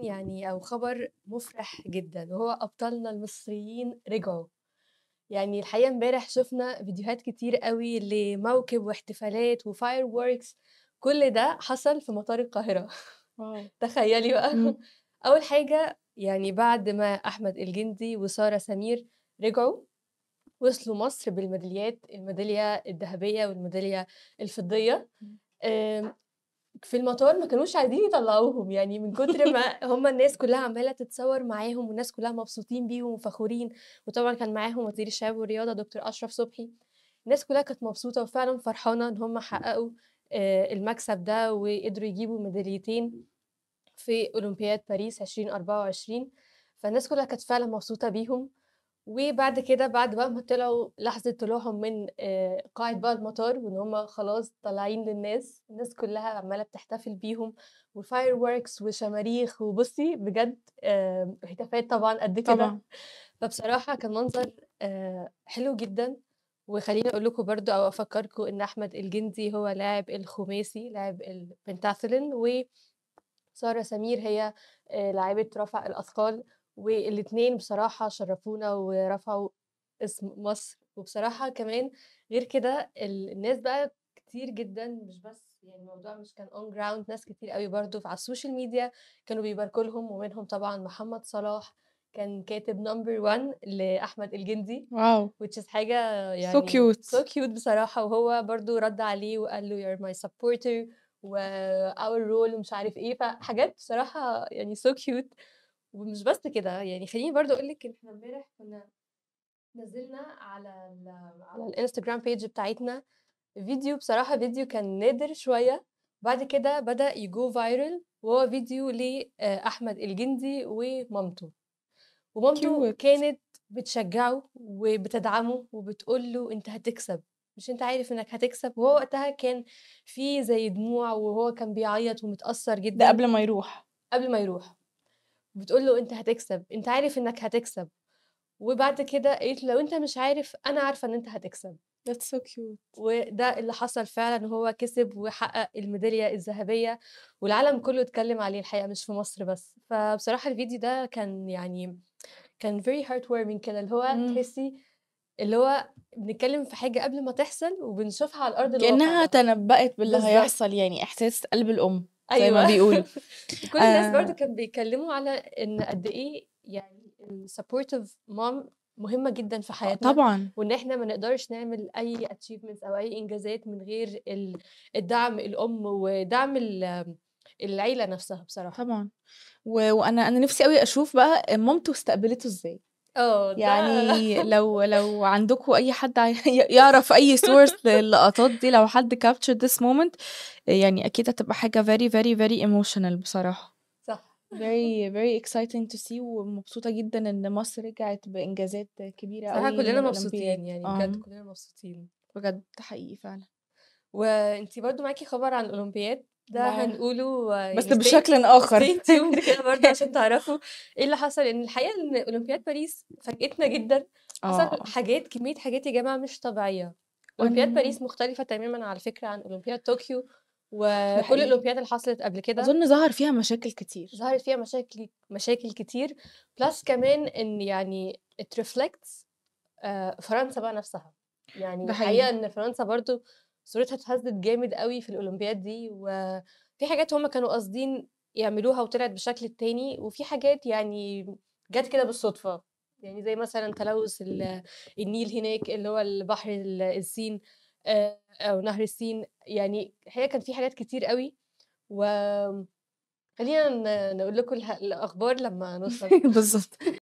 يعني او خبر مفرح جدا وهو ابطالنا المصريين رجعوا يعني الحقيقه امبارح شفنا فيديوهات كتير قوي لموكب واحتفالات وفاير ووركس كل ده حصل في مطار القاهره تخيلي بقى مم. اول حاجه يعني بعد ما احمد الجندي وساره سمير رجعوا وصلوا مصر بالميداليات الميداليه الذهبيه والميداليه الفضيه في المطار ما كانوش عايزين يطلعوهم يعني من كتر ما هم الناس كلها عماله تتصور معاهم والناس كلها مبسوطين بيهم وفخورين وطبعا كان معاهم وزير الشباب والرياضه دكتور اشرف صبحي الناس كلها كانت مبسوطه وفعلا فرحانه ان هم حققوا آه، المكسب ده وقدروا يجيبوا ميداليتين في اولمبياد باريس 2024 فالناس كلها كانت فعلا مبسوطه بيهم وبعد كده بعد بقى ما طلعوا لحظة طلوعهم من آه، قاعة بقى المطار وإن هم خلاص طالعين للناس الناس كلها عمالة بتحتفل بيهم وفاير ووركس وشماريخ وبصي بجد هتافات طبعا قد كده طبعا فبصراحة كان منظر آه، حلو جدا وخليني أقول لكم برضو أو أفكركم إن أحمد الجندي هو لاعب الخماسي لاعب البنتاثلين وسارة سمير هي آه، لاعبة رفع الأثقال والاثنين بصراحة شرفونا ورفعوا اسم مصر وبصراحة كمان غير كده الناس بقى كتير جدا مش بس يعني الموضوع مش كان اون جراوند ناس كتير قوي برضو على السوشيال ميديا كانوا بيباركوا لهم ومنهم طبعا محمد صلاح كان كاتب نمبر 1 لاحمد الجندي واو which is حاجه يعني سو كيوت سو كيوت بصراحه وهو برضو رد عليه وقال له يور ماي سبورتر و رول ومش عارف ايه فحاجات بصراحه يعني سو so كيوت ومش بس كده يعني خليني برضو اقول لك ان احنا امبارح كنا نزلنا على الـ على الانستجرام بيج بتاعتنا فيديو بصراحه فيديو كان نادر شويه بعد كده بدا يجو فايرل وهو فيديو لاحمد آه، الجندي ومامته ومامته كيوت. كانت بتشجعه وبتدعمه وبتقول له انت هتكسب مش انت عارف انك هتكسب وهو وقتها كان في زي دموع وهو كان بيعيط ومتاثر جدا ده قبل ما يروح قبل ما يروح بتقول له انت هتكسب انت عارف انك هتكسب وبعد كده قالت له لو انت مش عارف انا عارفه ان انت هتكسب That's so cute. وده اللي حصل فعلا هو كسب وحقق الميدالية الذهبية والعالم كله اتكلم عليه الحقيقة مش في مصر بس فبصراحة الفيديو ده كان يعني كان very heartwarming كده اللي هو تحسي اللي هو بنتكلم في حاجة قبل ما تحصل وبنشوفها على الأرض الواقع كأنها تنبأت باللي هيحصل يعني إحساس قلب الأم أيوة. زي ما أيوة. بيقولوا كل الناس آه. برضو كانوا بيتكلموا على ان قد ايه يعني السبورتيف مام مهمه جدا في آه، حياتنا طبعا وان احنا ما نقدرش نعمل اي اتشيفمنت او اي انجازات من غير الدعم الام ودعم العيله نفسها بصراحه طبعا و... وانا انا نفسي قوي اشوف بقى مامته استقبلته ازاي اه يعني لو لو عندكم اي حد يعرف اي سورس للقطات دي لو حد كابتشر ذس مومنت يعني اكيد هتبقى حاجه very very very emotional بصراحه صح very very exciting to see ومبسوطه جدا ان مصر رجعت بانجازات كبيره قوي كلنا مبسوطين يعني بجد آه. كلنا مبسوطين بجد حقيقي فعلا وانتي برضو معاكي خبر عن الاولمبياد ده هنقوله يعني بس بشكل اخر كده برضه عشان تعرفوا ايه اللي حصل ان الحقيقه ان اولمبياد باريس فاجئتنا جدا حصل آه. حاجات كميه حاجات يا جماعه مش طبيعيه اولمبياد باريس مختلفه تماما على فكره عن اولمبياد طوكيو وكل الاولمبياد اللي حصلت قبل كده اظن ظهر فيها مشاكل كتير ظهرت فيها مشاكل مشاكل كتير بلس كمان ان يعني ات آه، ريفلكتس فرنسا بقى نفسها يعني الحقيقه ان فرنسا برضو صورتها اتهزت جامد قوي في الاولمبياد دي وفي حاجات هم كانوا قاصدين يعملوها وطلعت بشكل التاني وفي حاجات يعني جت كده بالصدفه يعني زي مثلا تلوث النيل هناك اللي هو البحر السين آه، او نهر السين يعني هي كان في حاجات كتير قوي و خلينا نقول لكم الاخبار لما نوصل بالظبط